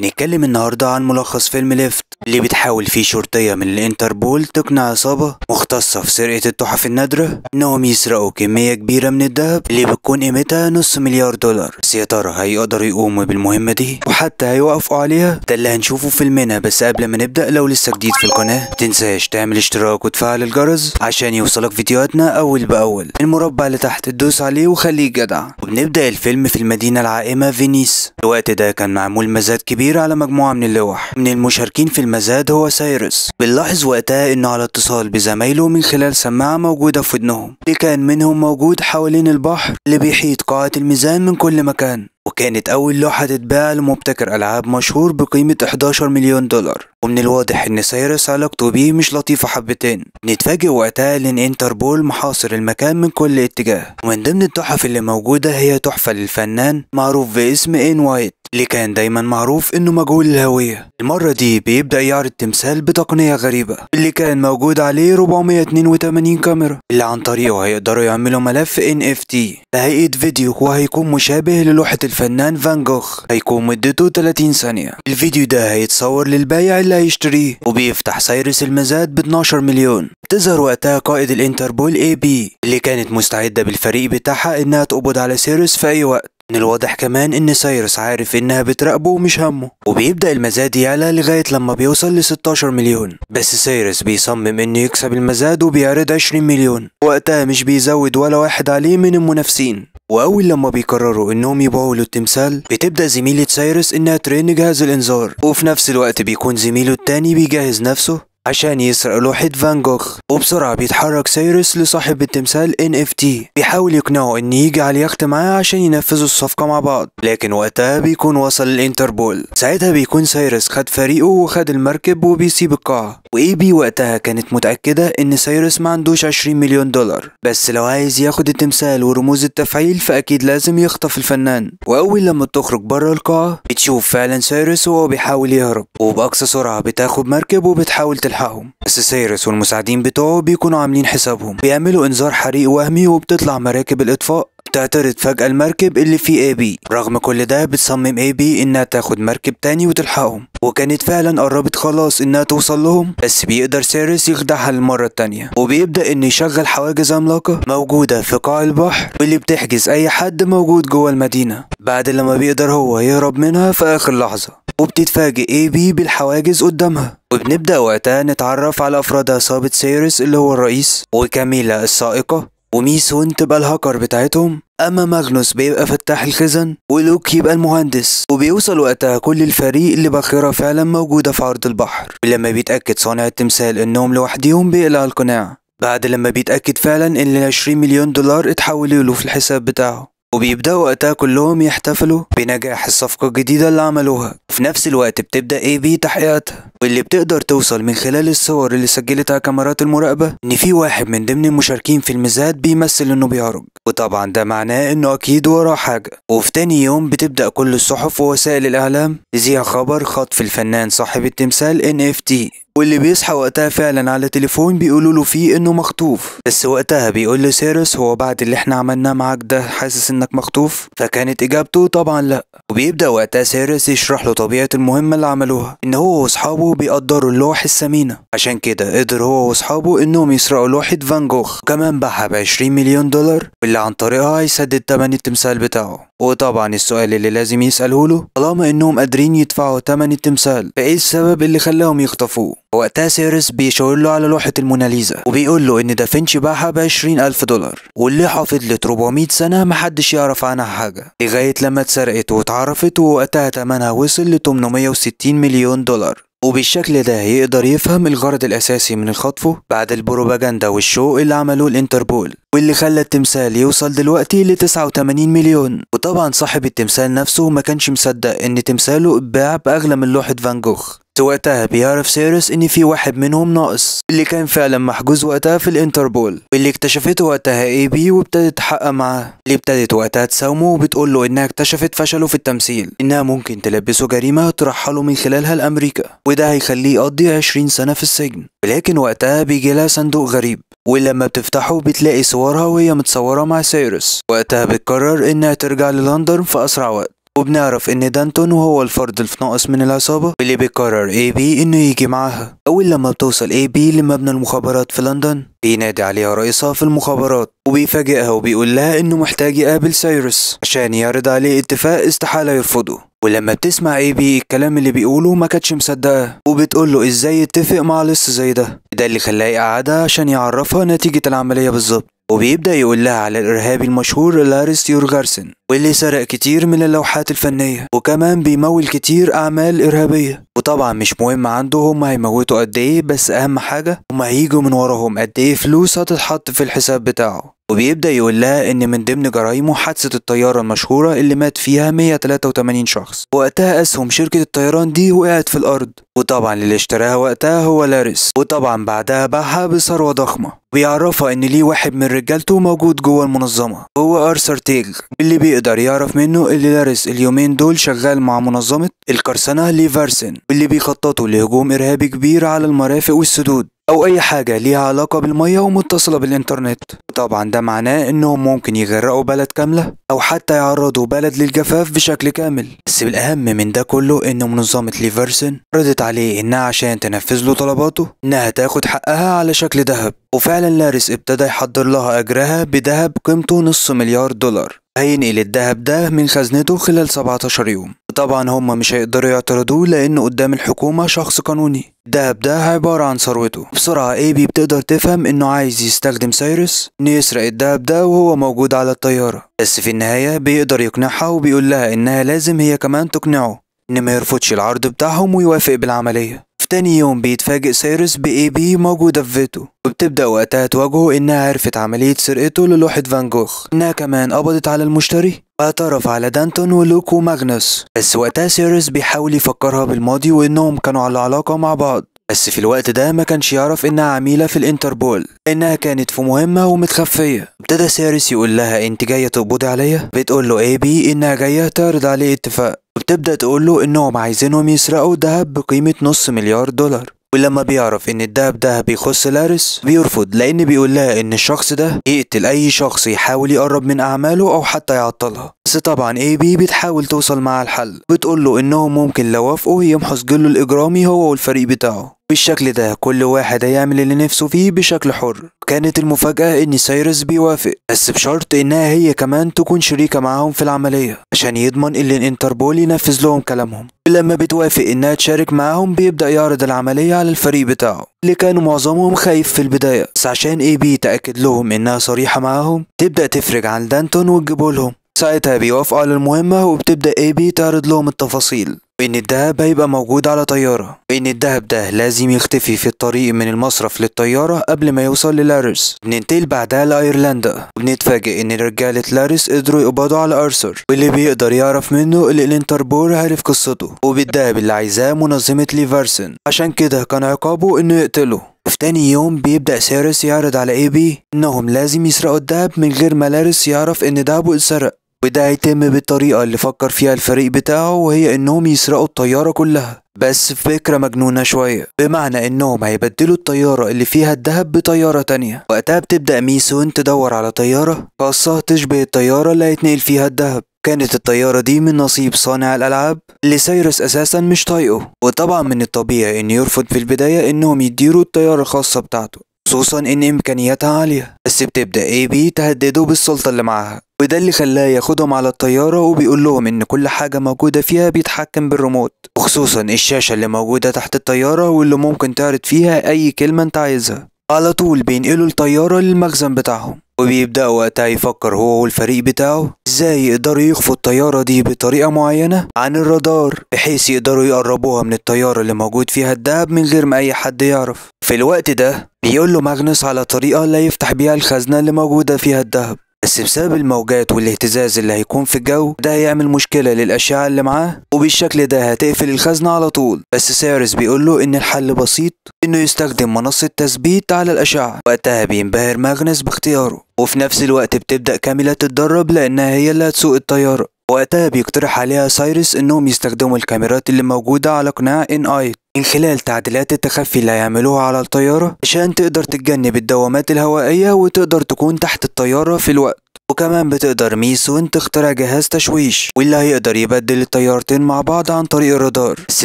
بنتكلم النهاردة عن ملخص فيلم ليفت اللي بتحاول فيه شرطية من الانتربول تقنع عصابة مختصة في سرقة التحف النادرة انهم يسرقوا كمية كبيرة من الذهب اللي بتكون قيمتها نص مليار دولار بس يا ترى هيقدروا يقوموا بالمهمة دي وحتى هيوقفوا عليها ده اللي هنشوفه في فيلمنا بس قبل ما نبدأ لو لسه جديد في القناة متنساش تعمل اشتراك وتفعل الجرس عشان يوصلك فيديوهاتنا أول بأول المربع اللي تحت تدوس عليه وخليه جدع وبنبدأ الفيلم في المدينة العائمة فينيس الوقت ده كان معمول مزاد كبير على مجموعة من اللوح من المشاركين في المزاد هو سايرس بنلاحظ وقتها انه على اتصال بزمايله من خلال سماعة موجودة في ودنهم اللي كان منهم موجود حوالين البحر اللي بيحيط قاعة الميزان من كل مكان وكانت أول لوحة تتباع لمبتكر ألعاب مشهور بقيمة 11 مليون دولار ومن الواضح إن سايرس علاقته بيه مش لطيفة حبتين نتفاجئ وقتها لان إنتربول محاصر المكان من كل اتجاه ومن ضمن التحف اللي موجودة هي تحفة للفنان معروف باسم إن وايت اللي كان دايما معروف انه مجهول الهوية المرة دي بيبدأ يعرض تمثال بتقنية غريبة اللي كان موجود عليه 482 كاميرا اللي عن طريقه هيقدروا يعملوا ملف ان اف تي لهيئة فيديو وهيكون مشابه للوحة الفنان فان جوخ هيكون مدته 30 ثانية الفيديو ده هيتصور للبايع اللي هيشتريه وبيفتح سيرس المزاد ب 12 مليون تظهر وقتها قائد الانتربول اي بي اللي كانت مستعدة بالفريق بتاعها انها تقبض على سيرس في اي وقت من الواضح كمان ان سايرس عارف انها بتراقبه ومش همه وبيبدا المزاد يعلى لغايه لما بيوصل ل 16 مليون بس سايرس بيصمم انه يكسب المزاد وبيعرض 20 مليون وقتها مش بيزود ولا واحد عليه من المنافسين واول لما بيقرروا انهم يبيعوا له التمثال بتبدا زميله سايرس انها ترن جهاز الانذار وفي نفس الوقت بيكون زميله التاني بيجهز نفسه عشان يسرق لوحة فان جوخ وبسرعة بيتحرك سيرس لصاحب التمثال ان اف تي بيحاول يقنعه ان يجي على اليخت معاه عشان ينفذوا الصفقة مع بعض لكن وقتها بيكون وصل الانتربول ساعتها بيكون سيرس خد فريقه وخد المركب وبيسيب القاعة واي بي وقتها كانت متأكدة ان سيرس ما عندوش 20 مليون دولار بس لو عايز ياخد التمثال ورموز التفعيل فاكيد لازم يخطف الفنان واول لما بتخرج بره القاعة بتشوف فعلا سيرس وهو بيحاول يهرب وبأقصى سرعة بتاخد مركب وبتحاول تلحقهم بس سيرس والمساعدين بتوعه بيكونوا عاملين حسابهم بيعملوا انذار حريق وهمي وبتطلع مراكب الاطفاء بتعترض فجأة المركب اللي فيه اي بي رغم كل ده بتصمم اي بي انها تاخد مركب تاني وتلحقهم وكانت فعلا قربت خلاص انها توصل لهم بس بيقدر سيريس يخدعها المرة التانية وبيبدأ انه يشغل حواجز عملاقة موجودة في قاع البحر واللي بتحجز اي حد موجود جوه المدينة بعد لما بيقدر هو يهرب منها في اخر لحظة وبتتفاجئ اي بي بالحواجز قدامها وبنبدأ وقتها نتعرف على أفراد عصابة سيريس اللي هو الرئيس وكاميلا السائقة وميسون تبقى الهاكر بتاعتهم اما ماغنوس بيبقى فتاح الخزن ولوك يبقى المهندس وبيوصل وقتها كل الفريق اللي باخرة فعلا موجوده في عرض البحر ولما بيتاكد صانع التمثال انهم لوحديهم بيقلع القناع بعد لما بيتاكد فعلا ان ال 20 مليون دولار اتحولوا له في الحساب بتاعه وبيبداوا وقتها كلهم يحتفلوا بنجاح الصفقة الجديدة اللي عملوها وفي نفس الوقت بتبدأ اي بي تحقيقاتها واللي بتقدر توصل من خلال الصور اللي سجلتها كاميرات المراقبة ان في واحد من ضمن المشاركين في المزاد بيمثل انه بيهرج وطبعا ده معناه انه اكيد وراه حاجة وفي تاني يوم بتبدأ كل الصحف ووسائل الاعلام تذيع خبر خطف الفنان صاحب التمثال NFT واللي بيصحى وقتها فعلا على تليفون بيقولوا له فيه انه مخطوف بس وقتها بيقول لسيرس هو بعد اللي احنا عملناه معاك ده حاسس انك مخطوف فكانت اجابته طبعا لا وبيبدا وقتها سيرس يشرح له طبيعه المهمه اللي عملوها ان هو واصحابه بيقدروا اللوح الثمينه عشان كده قدر هو واصحابه انهم يسرقوا لوحه فان جوخ وكمان باعها ب 20 مليون دولار واللي عن طريقها هيسدد تمن التمثال بتاعه وطبعا السؤال اللي لازم يسأله له طالما انهم قادرين يدفعوا تمن التمثال فايه السبب اللي خلاهم يخطفوه وقتها سيرس بيشاور له على لوحة الموناليزا وبيقول له ان دافنشي باعها ب 20000 دولار واللي حافظ 400 سنة محدش يعرف عنها حاجة لغاية لما اتسرقت واتعرفت ووقتها تمنها وصل ل 860 مليون دولار وبالشكل ده يقدر يفهم الغرض الأساسي من خطفه بعد البروباجندا والشو اللي عملوه الانتربول واللي خلى التمثال يوصل دلوقتي ل 89 مليون وطبعا صاحب التمثال نفسه ما كانش مصدق ان تمثاله اتباع بأغلى من لوحة فان جوخ وقتها بيعرف سيرس ان في واحد منهم ناقص اللي كان فعلا محجوز وقتها في الانتربول واللي اكتشفته وقتها اي بي وابتدت تحقق معاه اللي ابتدت وقتها تساومه وبتقول له انها اكتشفت فشله في التمثيل انها ممكن تلبسه جريمه ترحله من خلالها لامريكا وده هيخليه يقضي 20 سنه في السجن ولكن وقتها بيجي لها صندوق غريب ولما بتفتحه بتلاقي صورها وهي متصورة مع سيرس وقتها بتقرر انها ترجع للندن في اسرع وقت وبنعرف ان دانتون وهو الفرد اللي في ناقص من العصابة واللي بيقرر اي بي انه يجي معاها اول لما بتوصل اي بي لمبنى المخابرات في لندن بينادي عليها رئيسها في المخابرات وبيفاجئها وبيقول لها انه محتاج يقابل سايروس عشان يعرض عليه اتفاق استحالة يرفضه ولما بتسمع اي بي الكلام اللي بيقوله ما كانتش مصدقه وبتقول له ازاي يتفق مع لص زي ده ده اللي خلاه يقعدها عشان يعرفها نتيجة العملية بالظبط وبيبدأ يقول لها على الإرهابي المشهور لاريس يورغارسن واللي سرق كتير من اللوحات الفنية وكمان بيمول كتير أعمال إرهابية وطبعا مش مهم عنده هما هيموتوا قد إيه بس أهم حاجة هما هيجوا من وراهم قد إيه فلوس هتتحط في الحساب بتاعه وبيبدأ يقول لها إن من ضمن جرايمه حادثة الطيارة المشهورة اللي مات فيها 183 شخص وقتها أسهم شركة الطيران دي وقعت في الأرض وطبعا اللي اشتراها وقتها هو لارس وطبعا بعدها باعها بثروة ضخمة بيعرفها ان ليه واحد من رجالته موجود جوه المنظمة هو ارثر تيج اللي بيقدر يعرف منه إن لارس اليومين دول شغال مع منظمة القرصنة ليفارسن واللي بيخططوا لهجوم ارهابي كبير على المرافق والسدود او اي حاجة ليها علاقة بالمية ومتصلة بالانترنت طبعا ده معناه انهم ممكن يغرقوا بلد كاملة او حتى يعرضوا بلد للجفاف بشكل كامل بس الاهم من ده كله ان منظمة ليفرسن ردت عليه انها عشان تنفذ له طلباته انها تاخد حقها على شكل ذهب وفعلا لارس ابتدى يحضر لها اجرها بذهب قيمته نص مليار دولار هينقل الذهب ده من خزنته خلال 17 يوم طبعا هم مش هيقدروا يعترضوه لان قدام الحكومة شخص قانوني الدهب ده عبارة عن ثروته بسرعة اي بي بتقدر تفهم انه عايز يستخدم سايرس انه يسرق الدهب ده وهو موجود على الطيارة بس في النهاية بيقدر يقنعها وبيقول لها انها لازم هي كمان تقنعه ان ما يرفضش العرض بتاعهم ويوافق بالعملية في تاني يوم بيتفاجئ سيرس بإي بي موجودة في فيتو وبتبدأ وقتها تواجهه إنها عرفت عملية سرقته للوحة فان جوخ إنها كمان قبضت على المشتري واعترف على دانتون ولوك وماجنوس بس وقتها سيريس بيحاول يفكرها بالماضي وانهم كانوا على علاقة مع بعض بس في الوقت ده ما كانش يعرف انها عميله في الانتربول انها كانت في مهمه ومتخفيه ابتدى سيريس يقول لها انت جايه تقبضي عليا بتقول له اي بي انها جايه تعرض عليه اتفاق وبتبدا تقول له انهم عايزينهم يسرقوا الذهب بقيمه نص مليار دولار ولما بيعرف ان الدهب ده بيخص لارس بيرفض لان بيقول لها ان الشخص ده يقتل اي شخص يحاول يقرب من اعماله او حتى يعطلها بس طبعا اي بي بتحاول توصل معاه الحل بتقول له انهم ممكن لو وافقوا يمحوا سجله الاجرامي هو والفريق بتاعه بالشكل ده كل واحد هيعمل اللي نفسه فيه بشكل حر كانت المفاجأة إن سايرس بيوافق بس بشرط إنها هي كمان تكون شريكة معاهم في العملية عشان يضمن إن الانتربول ينفذ لهم كلامهم لما بتوافق إنها تشارك معاهم بيبدأ يعرض العملية على الفريق بتاعه اللي كانوا معظمهم خايف في البداية بس عشان إيه تأكد لهم إنها صريحة معاهم تبدأ تفرج عن دانتون وتجيبه لهم ساعتها بيوافقوا على المهمة وبتبدأ اي بي تعرض لهم التفاصيل وإن الدهب هيبقى موجود على طيارة وإن الدهب ده لازم يختفي في الطريق من المصرف للطيارة قبل ما يوصل للارس بننتقل بعدها لأيرلندا وبنتفاجئ إن رجالة لاريس قدروا يقبضوا على أرثر واللي بيقدر يعرف منه اللي الانتربور عارف قصته وبالدهب اللي عايزاه منظمة ليفرسن عشان كده كان عقابه إنه يقتله وفي تاني يوم بيبدأ سيرس يعرض على اي بي انهم لازم يسرقوا الدهب من غير ما لارس يعرف ان دهبه اتسرق وده هيتم بالطريقة اللي فكر فيها الفريق بتاعه وهي انهم يسرقوا الطيارة كلها بس فكرة مجنونة شوية بمعنى انهم هيبدلوا الطيارة اللي فيها الدهب بطيارة تانية وقتها بتبدأ ميسون تدور على طيارة خاصة تشبه الطيارة اللي هيتنقل فيها الدهب كانت الطيارة دي من نصيب صانع الألعاب اللي سيرس أساسا مش طايقه وطبعا من الطبيعي إن يرفض في البداية إنهم يديروا الطيارة الخاصة بتاعته خصوصا ان امكانياتها عالية بس بتبدأ اي بي تهدده بالسلطة اللي معاها وده اللي خلاه ياخدهم على الطيارة وبيقول لهم ان كل حاجة موجودة فيها بيتحكم بالريموت وخصوصا الشاشة اللي موجودة تحت الطيارة واللي ممكن تعرض فيها اي كلمة انت عايزها على طول بينقلوا الطيارة للمخزن بتاعهم وبيبدأ وقتها يفكر هو والفريق بتاعه ازاي يقدروا يخفوا الطيارة دي بطريقة معينة عن الرادار بحيث يقدروا يقربوها من الطيارة اللي موجود فيها الدهب من غير ما أي حد يعرف في الوقت ده بيقول له ماغنوس على طريقة لا يفتح بيها الخزنة اللي موجودة فيها الدهب بس بسبب الموجات والاهتزاز اللي هيكون في الجو ده هيعمل مشكلة للأشعة اللي معاه وبالشكل ده هتقفل الخزنة على طول بس سيرس بيقول له إن الحل بسيط إنه يستخدم منصة تثبيت على الأشعة وقتها بينبهر ماغنس باختياره وفي نفس الوقت بتبدأ كاميلا تتدرب لأنها هي اللي هتسوق الطيارة وقتها بيقترح عليها سايرس انهم يستخدموا الكاميرات اللي موجودة على قناع ان آيت من خلال تعديلات التخفي اللي هيعملوها على الطيارة عشان تقدر تتجنب الدوامات الهوائية وتقدر تكون تحت الطيارة في الوقت وكمان بتقدر ميسون تخترع جهاز تشويش واللي هيقدر يبدل التيارتين مع بعض عن طريق الرادار بس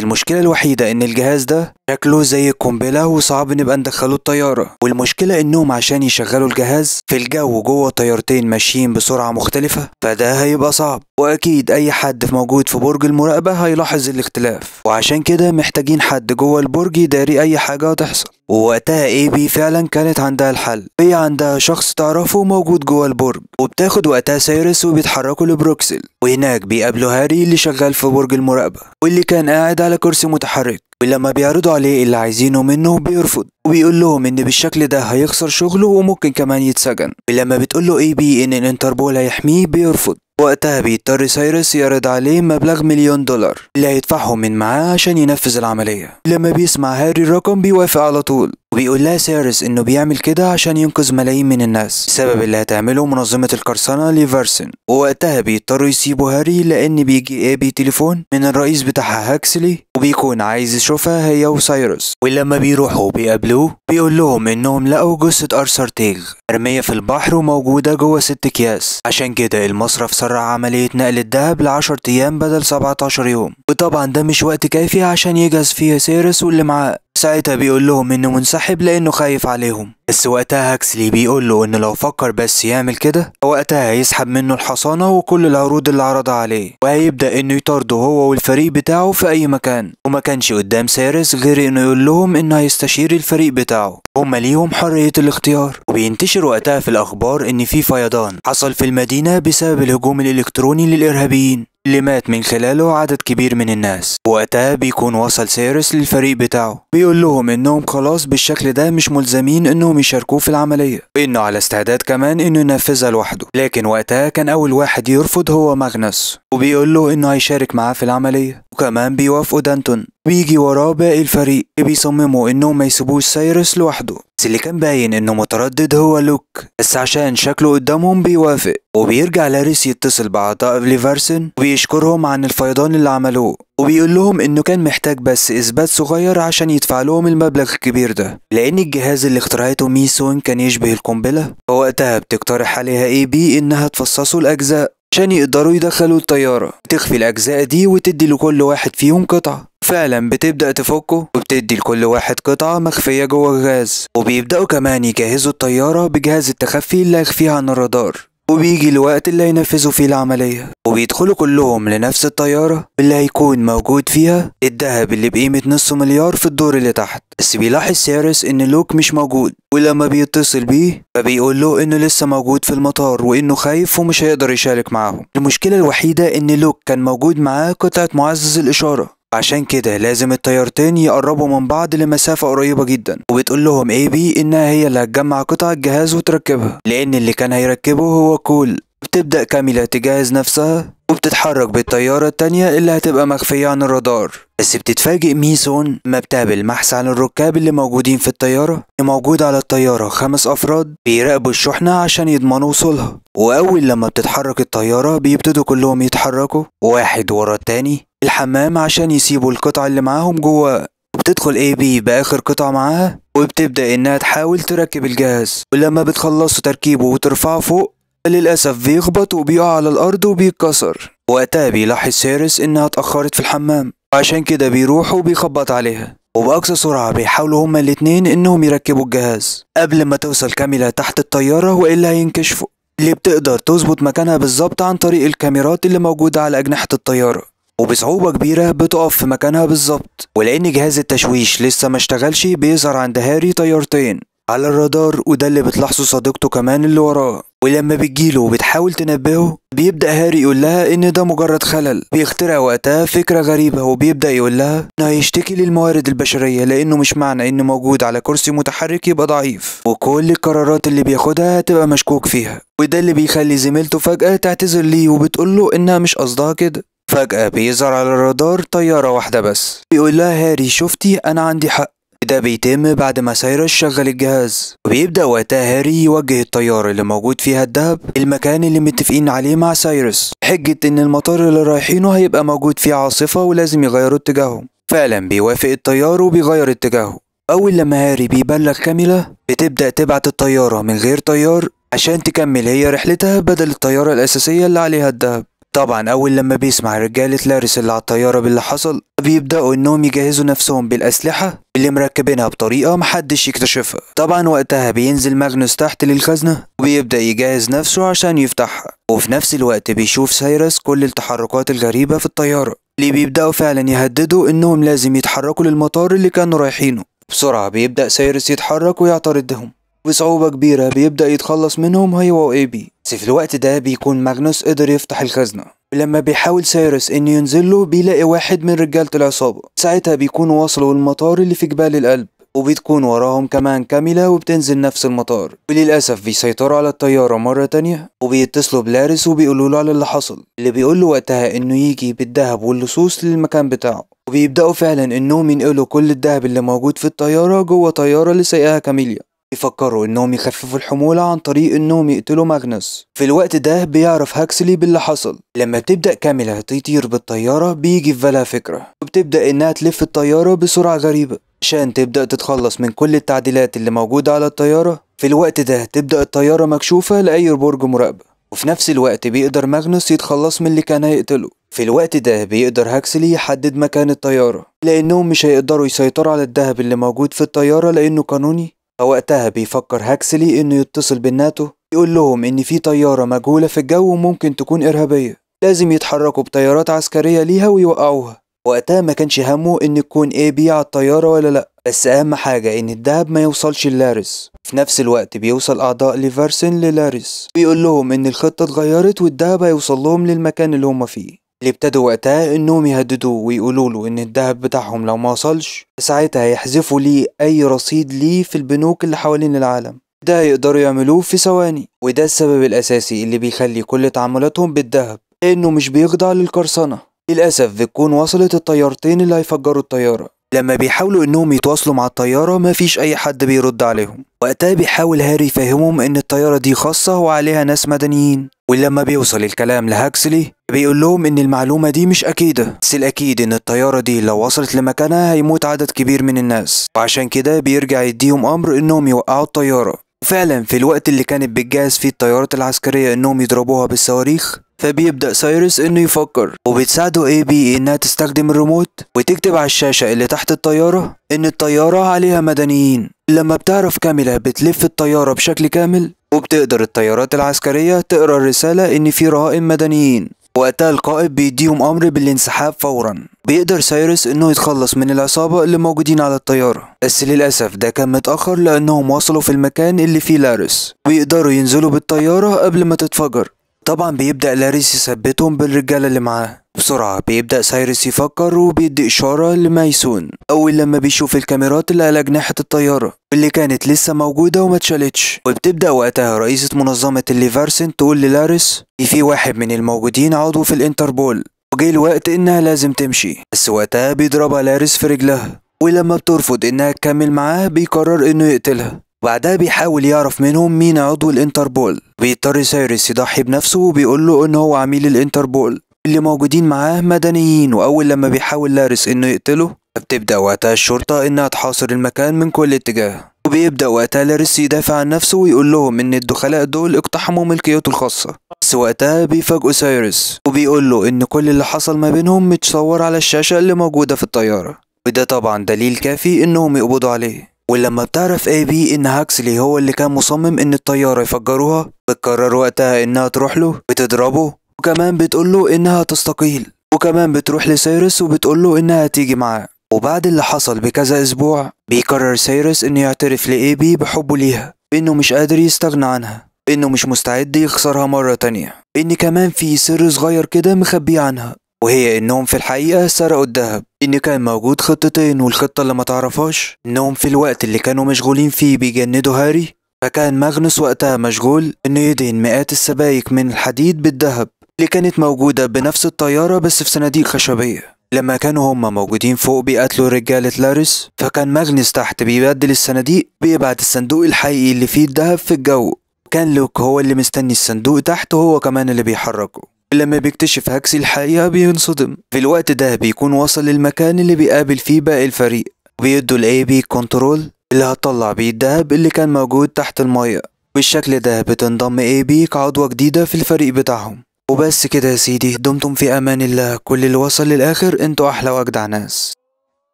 المشكلة الوحيدة ان الجهاز ده شكله زي القنبلة وصعب نبقى ندخله الطيارة والمشكلة انهم عشان يشغلوا الجهاز في الجو جوه طيارتين ماشيين بسرعة مختلفة فده هيبقى صعب واكيد اي حد موجود في برج المراقبة هيلاحظ الاختلاف وعشان كده محتاجين حد جوه البرج يداري اي حاجة هتحصل ووقتها اي بي فعلا كانت عندها الحل هي عندها شخص تعرفه موجود جوه البرج وبتاخد وقتها سايرس وبيتحركوا لبروكسل وهناك بيقابلوا هاري اللي شغال في برج المراقبة واللي كان قاعد على كرسي متحرك ولما بيعرضوا عليه اللي عايزينه منه بيرفض وبيقول لهم ان بالشكل ده هيخسر شغله وممكن كمان يتسجن ولما بتقول له اي بي ان الانتربول هيحميه بيرفض وقتها بيضطر سايرس يعرض عليه مبلغ مليون دولار اللي هيدفعهم من معاه عشان ينفذ العملية لما بيسمع هاري الرقم بيوافق على طول وبيقول لها سيرس انه بيعمل كده عشان ينقذ ملايين من الناس السبب اللي هتعمله منظمة القرصنة ليفرسن ووقتها بيضطروا يسيبوا هاري لان بيجي إيه بي تليفون من الرئيس بتاعها هاكسلي وبيكون عايز يشوفها هي وسايروس ولما بيروحوا بيقابلوه بيقول لهم انهم لقوا جثة ارثر تيغ مرمية في البحر وموجودة جوه ست اكياس عشان كده المصرف سرع عملية نقل الدهب 10 ايام بدل 17 يوم وطبعا ده مش وقت كافي عشان يجهز فيه سيرس واللي معاه ساعتها بيقول لهم انه منسحب لانه خايف عليهم بس وقتها هاكسلي بيقول له ان لو فكر بس يعمل كده وقتها هيسحب منه الحصانة وكل العروض اللي عرضها عليه وهيبدأ انه يطارده هو والفريق بتاعه في اي مكان وما كانش قدام سيرس غير انه يقول لهم انه هيستشير الفريق بتاعه هما ليهم حرية الاختيار وبينتشر وقتها في الأخبار إن في فيضان حصل في المدينة بسبب الهجوم الإلكتروني للإرهابيين اللي مات من خلاله عدد كبير من الناس وقتها بيكون وصل سيرس للفريق بتاعه بيقول لهم إنهم خلاص بالشكل ده مش ملزمين إنهم انهم يشاركوه في العمليه وانه على استعداد كمان انه ينفذها لوحده لكن وقتها كان اول واحد يرفض هو ماغنس وبيقول له انه هيشارك معاه في العملية وكمان بيوافقوا دانتون بيجي وراه باقي الفريق بيصمموا انهم ما يسيبوش سايرس لوحده بس اللي كان باين انه متردد هو لوك بس عشان شكله قدامهم بيوافق وبيرجع لاريس يتصل بعطاء ليفرسن وبيشكرهم عن الفيضان اللي عملوه وبيقول لهم انه كان محتاج بس اثبات صغير عشان يدفع لهم المبلغ الكبير ده لان الجهاز اللي اخترعته ميسون كان يشبه القنبله فوقتها بتقترح عليها اي بي انها تفصصه لاجزاء عشان يقدروا يدخلوا الطيارة تخفي الأجزاء دي وتدي لكل واحد فيهم قطعة فعلا بتبدأ تفكه وبتدي لكل واحد قطعة مخفية جوه الغاز وبيبدأوا كمان يجهزوا الطيارة بجهاز التخفي اللي هيخفيها عن الرادار وبيجي الوقت اللي هينفذوا فيه العملية وبيدخلوا كلهم لنفس الطيارة اللي هيكون موجود فيها الذهب اللي بقيمة نص مليار في الدور اللي تحت بس بيلاحظ سيرس ان لوك مش موجود ولما بيتصل بيه فبيقول له انه لسه موجود في المطار وانه خايف ومش هيقدر يشارك معاهم المشكلة الوحيدة ان لوك كان موجود معاه قطعة معزز الاشارة عشان كده لازم الطيارتين يقربوا من بعض لمسافة قريبة جدا وبتقول لهم اي بي انها هي اللي هتجمع قطع الجهاز وتركبها لان اللي كان هيركبه هو كول بتبدأ كاميلا تجهز نفسها وبتتحرك بالطيارة التانية اللي هتبقى مخفية عن الرادار بس بتتفاجئ ميسون ما بتقابل محس عن الركاب اللي موجودين في الطيارة موجود على الطيارة خمس أفراد بيراقبوا الشحنة عشان يضمنوا وصولها وأول لما بتتحرك الطيارة بيبتدوا كلهم يتحركوا واحد ورا التاني الحمام عشان يسيبوا القطعة اللي معاهم جوه بتدخل اي بي باخر قطعه معاها وبتبدا انها تحاول تركب الجهاز ولما بتخلصوا تركيبه وترفعه فوق للأسف بيخبط وبيقع على الأرض وبيتكسر وقتها بيلاحظ سيرس إنها اتأخرت في الحمام عشان كده بيروح وبيخبط عليها وبأقصى سرعة بيحاولوا هما الاتنين إنهم يركبوا الجهاز قبل ما توصل كاميلا تحت الطيارة وإلا هينكشفوا اللي بتقدر تظبط مكانها بالظبط عن طريق الكاميرات اللي موجودة على أجنحة الطيارة وبصعوبة كبيرة بتقف في مكانها بالظبط ولأن جهاز التشويش لسه ما اشتغلش بيظهر عند هاري طيارتين على الرادار وده اللي بتلاحظه صديقته كمان اللي وراه ولما بتجيله وبتحاول تنبهه بيبدأ هاري يقول لها إن ده مجرد خلل بيخترع وقتها فكرة غريبة وبيبدأ يقول لها إنه هيشتكي للموارد البشرية لأنه مش معنى إنه موجود على كرسي متحرك يبقى ضعيف وكل القرارات اللي بياخدها هتبقى مشكوك فيها وده اللي بيخلي زميلته فجأة تعتذر ليه وبتقول له إنها مش قصدها كده فجأة بيظهر على الرادار طيارة واحدة بس بيقول لها هاري شفتي أنا عندي حق ده بيتم بعد ما سايرس شغل الجهاز وبيبدأ وقتها هاري يوجه الطيارة اللي موجود فيها الدهب المكان اللي متفقين عليه مع سايرس حجة ان المطار اللي رايحينه هيبقى موجود فيه عاصفة ولازم يغيروا اتجاههم فعلا بيوافق الطيار وبيغير اتجاهه أول لما هاري بيبلغ كاميلا بتبدأ تبعت الطيارة من غير طيار عشان تكمل هي رحلتها بدل الطيارة الأساسية اللي عليها الدهب طبعا أول لما بيسمع رجالة لارس اللي على الطيارة باللي حصل بيبدأوا إنهم يجهزوا نفسهم بالأسلحة اللي مركبينها بطريقة محدش يكتشفها طبعا وقتها بينزل ماجنوس تحت للخزنة وبيبدأ يجهز نفسه عشان يفتحها وفي نفس الوقت بيشوف سايرس كل التحركات الغريبة في الطيارة اللي بيبدأوا فعلا يهددوا إنهم لازم يتحركوا للمطار اللي كانوا رايحينه بسرعة بيبدأ سايرس يتحرك ويعترضهم وبصعوبة كبيرة بيبدأ يتخلص منهم وإي وإيبي بس في الوقت ده بيكون ماجنوس قدر يفتح الخزنة ولما بيحاول سايرس إنه ينزله بيلاقي واحد من رجالة العصابة ساعتها بيكونوا وصلوا المطار اللي في جبال القلب وبتكون وراهم كمان كاميلا وبتنزل نفس المطار وللأسف بيسيطروا على الطيارة مرة تانية وبيتصلوا بلارس وبيقولوا له على اللي حصل اللي بيقول له وقتها إنه يجي بالذهب واللصوص للمكان بتاعه وبيبدأوا فعلا إنهم ينقلوا كل الذهب اللي موجود في الطيارة جوه طيارة اللي كاميليا بيفكروا انهم يخففوا الحمولة عن طريق انهم يقتلوا ماغنس في الوقت ده بيعرف هاكسلي باللي حصل لما بتبدأ كاميلا تطير بالطيارة بيجي في بالها فكرة وبتبدأ انها تلف الطيارة بسرعة غريبة عشان تبدأ تتخلص من كل التعديلات اللي موجودة على الطيارة في الوقت ده تبدأ الطيارة مكشوفة لأي برج مراقبة وفي نفس الوقت بيقدر ماغنوس يتخلص من اللي كان هيقتله في الوقت ده بيقدر هاكسلي يحدد مكان الطيارة لأنهم مش هيقدروا يسيطروا على الذهب اللي موجود في الطيارة لأنه قانوني فوقتها بيفكر هاكسلي انه يتصل بالناتو يقول لهم ان في طيارة مجهولة في الجو ممكن تكون ارهابية لازم يتحركوا بطيارات عسكرية ليها ويوقعوها وقتها ما كانش همه ان تكون ايه بي على الطيارة ولا لا بس اهم حاجة ان الدهب ما يوصلش للارس في نفس الوقت بيوصل اعضاء ليفرسن للارس ويقول لهم ان الخطة اتغيرت والدهب هيوصل لهم للمكان اللي هم فيه اللي ابتدوا وقتها انهم يهددوه ويقولوا له ان الذهب بتاعهم لو ما وصلش ساعتها هيحذفوا ليه اي رصيد ليه في البنوك اللي حوالين العالم ده هيقدروا يعملوه في ثواني وده السبب الاساسي اللي بيخلي كل تعاملاتهم بالذهب انه مش بيخضع للقرصنه للاسف بتكون وصلت الطيارتين اللي هيفجروا الطياره لما بيحاولوا انهم يتواصلوا مع الطيارة مفيش اي حد بيرد عليهم وقتها بيحاول هاري يفهمهم ان الطيارة دي خاصة وعليها ناس مدنيين ولما بيوصل الكلام لهاكسلي بيقول لهم ان المعلومة دي مش اكيدة بس الاكيد ان الطيارة دي لو وصلت لمكانها هيموت عدد كبير من الناس وعشان كده بيرجع يديهم امر انهم يوقعوا الطيارة فعلا في الوقت اللي كانت بتجهز فيه الطيارات العسكرية انهم يضربوها بالصواريخ فبيبدأ سايرس انه يفكر وبتساعده اي بي انها تستخدم الريموت وتكتب على الشاشة اللي تحت الطيارة ان الطيارة عليها مدنيين لما بتعرف كاميرا بتلف الطيارة بشكل كامل وبتقدر الطيارات العسكرية تقرا الرسالة ان في رهائن مدنيين وقتها القائد بيديهم امر بالانسحاب فورا بيقدر سايرس انه يتخلص من العصابة اللي موجودين على الطيارة بس للأسف ده كان متأخر لأنهم وصلوا في المكان اللي فيه لارس ويقدروا ينزلوا بالطيارة قبل ما تتفجر طبعا بيبدأ لاريس يثبتهم بالرجالة اللي معاه بسرعة بيبدأ سايرس يفكر وبيدي إشارة لمايسون أول لما بيشوف الكاميرات اللي على جناحة الطيارة اللي كانت لسه موجودة وما اتشالتش وبتبدأ وقتها رئيسة منظمة الليفارسن تقول للاريس في واحد من الموجودين عضو في الانتربول وجه الوقت إنها لازم تمشي بس وقتها بيضربها لاريس في رجلها ولما بترفض إنها تكمل معاه بيقرر إنه يقتلها بعدها بيحاول يعرف منهم مين عضو الانتربول بيضطر سايرس يضحي بنفسه وبيقول له ان هو عميل الانتربول اللي موجودين معاه مدنيين واول لما بيحاول لارس انه يقتله بتبدا وقتها الشرطه انها تحاصر المكان من كل اتجاه وبيبدا وقتها لارس يدافع عن نفسه ويقول لهم ان الدخلاء دول اقتحموا ملكيته الخاصه بس وقتها بيفاجئوا سايرس وبيقول له ان كل اللي حصل ما بينهم متصور على الشاشه اللي موجوده في الطياره وده طبعا دليل كافي انهم يقبضوا عليه ولما بتعرف اي بي ان هاكسلي هو اللي كان مصمم ان الطيارة يفجروها بتقرر وقتها انها تروح له بتضربه وكمان بتقول له انها تستقيل وكمان بتروح لسيرس وبتقول له انها تيجي معاه وبعد اللي حصل بكذا اسبوع بيقرر سيرس انه يعترف لاي بي بحبه ليها بانه مش قادر يستغنى عنها انه مش مستعد يخسرها مرة تانية ان كمان في سر صغير كده مخبيه عنها وهي انهم في الحقيقة سرقوا الذهب ان كان موجود خطتين والخطة اللي ما تعرفهاش انهم في الوقت اللي كانوا مشغولين فيه بيجندوا هاري فكان ماغنوس وقتها مشغول انه يدهن مئات السبايك من الحديد بالذهب اللي كانت موجودة بنفس الطيارة بس في صناديق خشبية لما كانوا هما موجودين فوق بيقتلوا رجالة لاريس فكان ماغنس تحت بيبدل الصناديق بيبعت الصندوق الحقيقي اللي فيه الدهب في الجو كان لوك هو اللي مستني الصندوق تحت وهو كمان اللي بيحركه لما بيكتشف هاكسي الحقيقة بينصدم في الوقت ده بيكون وصل للمكان اللي بيقابل فيه باقي الفريق بيدوا الاي بي كنترول اللي هتطلع بيه الدهب اللي كان موجود تحت المية بالشكل ده بتنضم اي بي كعضوة جديدة في الفريق بتاعهم وبس كده يا سيدي دمتم في امان الله كل اللي وصل للاخر انتوا احلى واجدع ناس